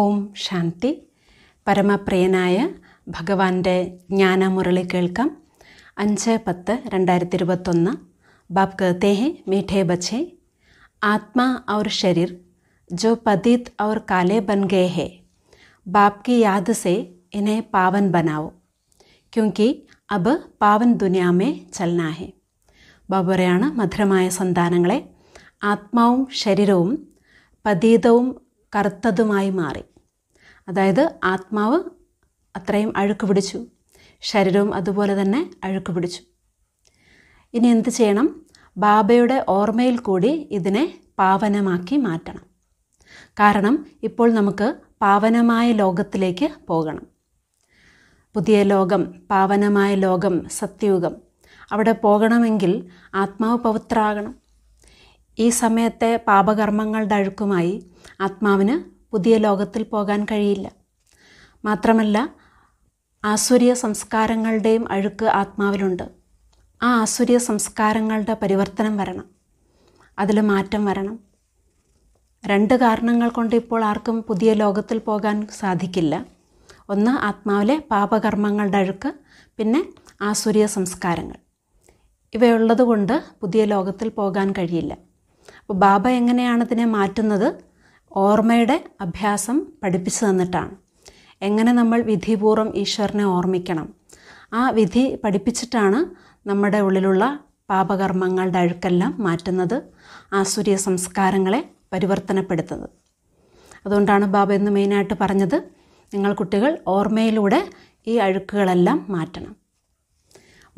ഓം ശാന്തി പരമപ്രിയനായ ഭഗവാന്റെ ജ്ഞാനമുരളി കേൾക്കാം അഞ്ച് പത്ത് രണ്ടായിരത്തി ഇരുപത്തൊന്ന് ബാബ് കഹത്തെ മീഠേ ബച്ചേ ആത്മാ ഔർ ശരീർ ജോ പതിത് ഔർ കാലേ ബൻ ഗേ ഹെ ബാബ് കി യാദ് സെ ഇനെ പാവൻ ബനാവോ ക്യൂങ്കി അബ് പാവൻ ദുനിയാമേ ചലനാ ഹെ മധുരമായ സന്താനങ്ങളെ ആത്മാവും ശരീരവും പതീതവും കറുത്തതുമായി മാറി അതായത് ആത്മാവ് അത്രയും അഴുക്ക് പിടിച്ചു ശരീരവും അതുപോലെ തന്നെ അഴുക്ക് പിടിച്ചു ഇനി എന്ത് ചെയ്യണം ബാബയുടെ ഓർമ്മയിൽ കൂടി ഇതിനെ പാവനമാക്കി മാറ്റണം കാരണം ഇപ്പോൾ നമുക്ക് പാവനമായ ലോകത്തിലേക്ക് പോകണം പുതിയ ലോകം പാവനമായ ലോകം സത്യയുഗം അവിടെ പോകണമെങ്കിൽ ആത്മാവ് പവിത്രമാകണം ഈ സമയത്തെ പാപകർമ്മങ്ങളുടെ അഴുക്കുമായി ആത്മാവിന് പുതിയ ലോകത്തിൽ പോകാൻ കഴിയില്ല മാത്രമല്ല ആസുര്യ സംസ്കാരങ്ങളുടെയും അഴുക്ക് ആത്മാവിലുണ്ട് ആ ആസുര്യ സംസ്കാരങ്ങളുടെ പരിവർത്തനം വരണം അതിൽ മാറ്റം വരണം രണ്ട് കാരണങ്ങൾ കൊണ്ട് ഇപ്പോൾ ആർക്കും പുതിയ ലോകത്തിൽ പോകാൻ സാധിക്കില്ല ഒന്ന് ആത്മാവിലെ പാപകർമ്മങ്ങളുടെ അഴുക്ക് പിന്നെ ആസുര്യ സംസ്കാരങ്ങൾ ഇവയുള്ളതുകൊണ്ട് പുതിയ ലോകത്തിൽ പോകാൻ കഴിയില്ല അപ്പോൾ ബാബ എങ്ങനെയാണ് ഇതിനെ മാറ്റുന്നത് ഓർമ്മയുടെ അഭ്യാസം പഠിപ്പിച്ചു തന്നിട്ടാണ് എങ്ങനെ നമ്മൾ വിധിപൂർവ്വം ഈശ്വരനെ ഓർമ്മിക്കണം ആ വിധി പഠിപ്പിച്ചിട്ടാണ് നമ്മുടെ ഉള്ളിലുള്ള പാപകർമ്മങ്ങളുടെ അഴുക്കെല്ലാം മാറ്റുന്നത് ആസുര്യ സംസ്കാരങ്ങളെ പരിവർത്തനപ്പെടുത്തുന്നത് അതുകൊണ്ടാണ് ബാബ എന്ന് മെയിനായിട്ട് പറഞ്ഞത് നിങ്ങൾ കുട്ടികൾ ഓർമ്മയിലൂടെ ഈ അഴുക്കുകളെല്ലാം മാറ്റണം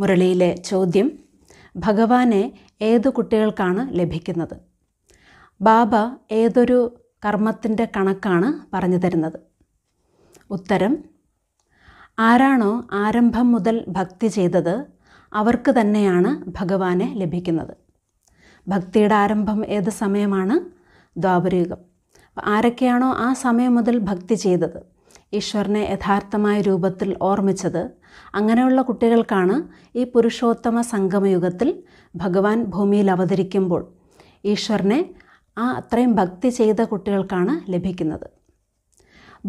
മുരളിയിലെ ചോദ്യം ഭഗവാനെ ഏത് കുട്ടികൾക്കാണ് ലഭിക്കുന്നത് ബാബ ഏതൊരു കർമ്മത്തിൻ്റെ കണക്കാണ് പറഞ്ഞു തരുന്നത് ഉത്തരം ആരാണോ ആരംഭം മുതൽ ഭക്തി ചെയ്തത് അവർക്ക് തന്നെയാണ് ഭഗവാനെ ലഭിക്കുന്നത് ഭക്തിയുടെ ആരംഭം ഏത് സമയമാണ് ദ്വാപരയുഗം ആരൊക്കെയാണോ ആ സമയം മുതൽ ഭക്തി ചെയ്തത് ഈശ്വരനെ യഥാർത്ഥമായ രൂപത്തിൽ ഓർമ്മിച്ചത് അങ്ങനെയുള്ള കുട്ടികൾക്കാണ് ഈ പുരുഷോത്തമ സംഗമയുഗത്തിൽ ഭഗവാൻ ഭൂമിയിൽ അവതരിക്കുമ്പോൾ ഈശ്വരനെ ആ അത്രയും ഭക്തി ചെയ്ത കുട്ടികൾക്കാണ് ലഭിക്കുന്നത്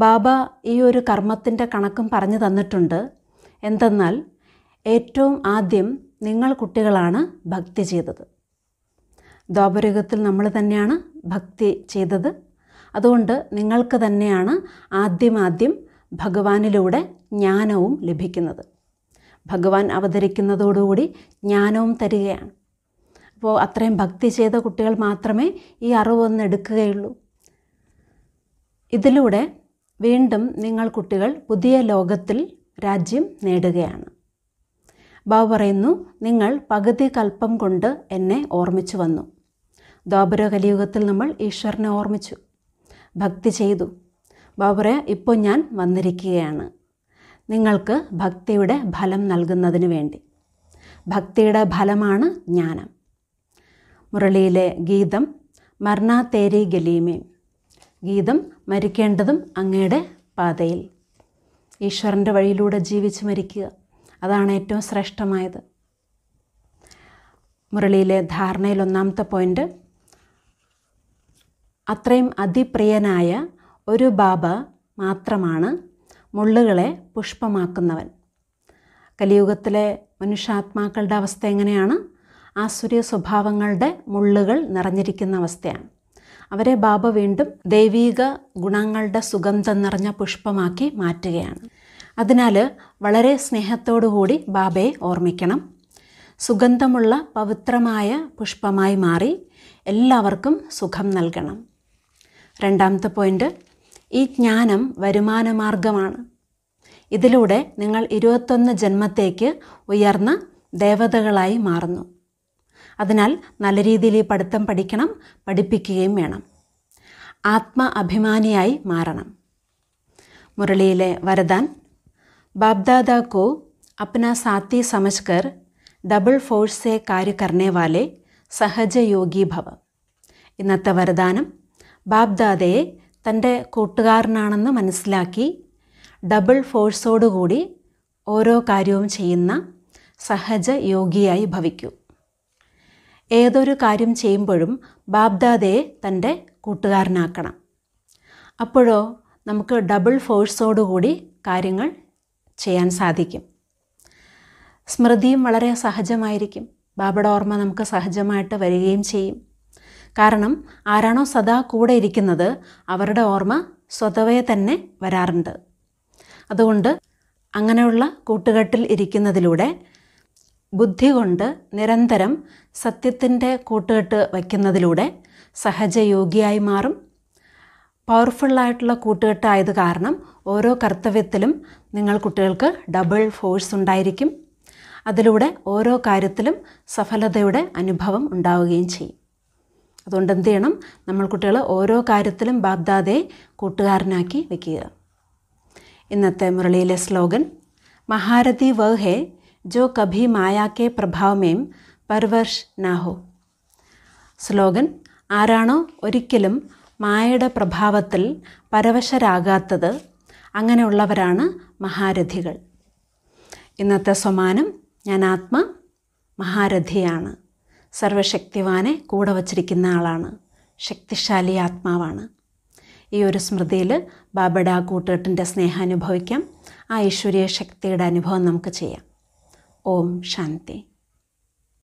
ബാബ ഈ ഒരു കർമ്മത്തിൻ്റെ കണക്കും പറഞ്ഞു തന്നിട്ടുണ്ട് എന്തെന്നാൽ ഏറ്റവും ആദ്യം നിങ്ങൾ കുട്ടികളാണ് ഭക്തി ചെയ്തത് ദ്വാപരയുഗത്തിൽ നമ്മൾ തന്നെയാണ് ഭക്തി ചെയ്തത് അതുകൊണ്ട് നിങ്ങൾക്ക് തന്നെയാണ് ആദ്യമാദ്യം ഭഗവാനിലൂടെ ജ്ഞാനവും ലഭിക്കുന്നത് ഭഗവാൻ അവതരിക്കുന്നതോടുകൂടി ജ്ഞാനവും തരികയാണ് അപ്പോൾ അത്രയും ഭക്തി ചെയ്ത കുട്ടികൾ മാത്രമേ ഈ അറിവൊന്നും എടുക്കുകയുള്ളൂ ഇതിലൂടെ വീണ്ടും നിങ്ങൾ കുട്ടികൾ പുതിയ ലോകത്തിൽ രാജ്യം നേടുകയാണ് ബാബു പറയുന്നു നിങ്ങൾ പകുതി കൽപ്പം കൊണ്ട് എന്നെ ഓർമ്മിച്ചു വന്നു ദ്വാപര കലിയുഗത്തിൽ നമ്മൾ ഈശ്വരനെ ഓർമ്മിച്ചു ഭക്തി ചെയ്തു ബാബു പറയാ ഇപ്പോൾ ഞാൻ വന്നിരിക്കുകയാണ് നിങ്ങൾക്ക് ഭക്തിയുടെ ഫലം നൽകുന്നതിന് വേണ്ടി ഭക്തിയുടെ ഫലമാണ് ജ്ഞാനം മുരളിയിലെ ഗീതം മർണാ തേരി ഗലീമേ ഗീതം മരിക്കേണ്ടതും അങ്ങയുടെ പാതയിൽ ഈശ്വരൻ്റെ വഴിയിലൂടെ ജീവിച്ച് മരിക്കുക അതാണ് ഏറ്റവും ശ്രേഷ്ഠമായത് മുരളിയിലെ ധാരണയിൽ ഒന്നാമത്തെ പോയിൻ്റ് അത്രയും അതിപ്രിയനായ ഒരു ബാബ മാത്രമാണ് മുള്ളുകളെ പുഷ്പമാക്കുന്നവൻ കലിയുഗത്തിലെ മനുഷ്യാത്മാക്കളുടെ അവസ്ഥ എങ്ങനെയാണ് ആസുരിക സ്വഭാവങ്ങളുടെ മുള്ളുകൾ നിറഞ്ഞിരിക്കുന്ന അവസ്ഥയാണ് അവരെ ബാബ വീണ്ടും ദൈവീക ഗുണങ്ങളുടെ സുഗന്ധം നിറഞ്ഞ പുഷ്പമാക്കി മാറ്റുകയാണ് അതിനാൽ വളരെ സ്നേഹത്തോടുകൂടി ബാബയെ ഓർമ്മിക്കണം സുഗന്ധമുള്ള പവിത്രമായ പുഷ്പമായി മാറി എല്ലാവർക്കും സുഖം നൽകണം രണ്ടാമത്തെ പോയിന്റ് ഈ ജ്ഞാനം വരുമാനമാർഗമാണ് ഇതിലൂടെ നിങ്ങൾ ഇരുപത്തൊന്ന് ജന്മത്തേക്ക് ഉയർന്ന ദേവതകളായി മാറുന്നു അതിനാൽ നല്ല രീതിയിൽ ഈ പഠിത്തം പഠിക്കണം പഠിപ്പിക്കുകയും വേണം ആത്മ അഭിമാനിയായി മാറണം മുരളിയിലെ വരദാൻ ബാബ്ദാദാ കോ അപ്ന സാത്തി സമസ്കർ ഡബിൾ ഫോഴ്സ് സെ കാര്യ കർണേവാലെ വാലെ സഹജയോഗി ഭവ ഇന്നത്തെ വരദാനം ബാബ്ദാദയെ തൻ്റെ കൂട്ടുകാരനാണെന്ന് മനസ്സിലാക്കി ഡബിൾ ഫോഴ്സോടുകൂടി ഓരോ കാര്യവും ചെയ്യുന്ന സഹജ യോഗിയായി ഭവിക്കൂ ഏതൊരു കാര്യം ചെയ്യുമ്പോഴും ബാബ്ദാദയെ തൻ്റെ കൂട്ടുകാരനാക്കണം അപ്പോഴോ നമുക്ക് ഡബിൾ ഫോഴ്സോടുകൂടി കാര്യങ്ങൾ ചെയ്യാൻ സാധിക്കും സ്മൃതിയും വളരെ സഹജമായിരിക്കും ബാബയുടെ ഓർമ്മ നമുക്ക് സഹജമായിട്ട് വരികയും ചെയ്യും കാരണം ആരാണോ സദാ കൂടെ ഇരിക്കുന്നത് അവരുടെ ഓർമ്മ സ്വതവേ തന്നെ വരാറുണ്ട് അതുകൊണ്ട് അങ്ങനെയുള്ള കൂട്ടുകെട്ടിൽ ഇരിക്കുന്നതിലൂടെ ബുദ്ധി കൊണ്ട് നിരന്തരം സത്യത്തിൻ്റെ കൂട്ടുകെട്ട് വയ്ക്കുന്നതിലൂടെ സഹജയോഗിയായി മാറും പവർഫുള്ളായിട്ടുള്ള കൂട്ടുകെട്ടായത് കാരണം ഓരോ കർത്തവ്യത്തിലും നിങ്ങൾ കുട്ടികൾക്ക് ഡബിൾ ഫോഴ്സ് ഉണ്ടായിരിക്കും അതിലൂടെ ഓരോ കാര്യത്തിലും സഫലതയുടെ അനുഭവം ഉണ്ടാവുകയും ചെയ്യും അതുകൊണ്ട് എന്ത് ചെയ്യണം നമ്മൾ കുട്ടികൾ ഓരോ കാര്യത്തിലും ബാഗ്ദാദയെ കൂട്ടുകാരനാക്കി വയ്ക്കുക ഇന്നത്തെ മുരളിയിലെ സ്ലോഗൻ മഹാരഥി വഹേ जो कभी माया മായ കെ പ്രഭാവമേം പർവർഷ് നാഹോ സ്ലോഗൻ ആരാണോ ഒരിക്കലും മായയുടെ പ്രഭാവത്തിൽ പരവശരാകാത്തത് അങ്ങനെയുള്ളവരാണ് മഹാരഥികൾ ഇന്നത്തെ സമാനം ഞാൻ ആത്മ മഹാരഥിയാണ് സർവശക്തിവാനെ കൂടെ വച്ചിരിക്കുന്ന ആളാണ് ശക്തിശാലി ആത്മാവാണ് ഈ ഒരു സ്മൃതിയിൽ ബാബഡ കൂട്ടുകെട്ടിൻ്റെ സ്നേഹം അനുഭവിക്കാം ആ ഈശ്വരീയ ശക്തിയുടെ അനുഭവം നമുക്ക് ചെയ്യാം ओम शांति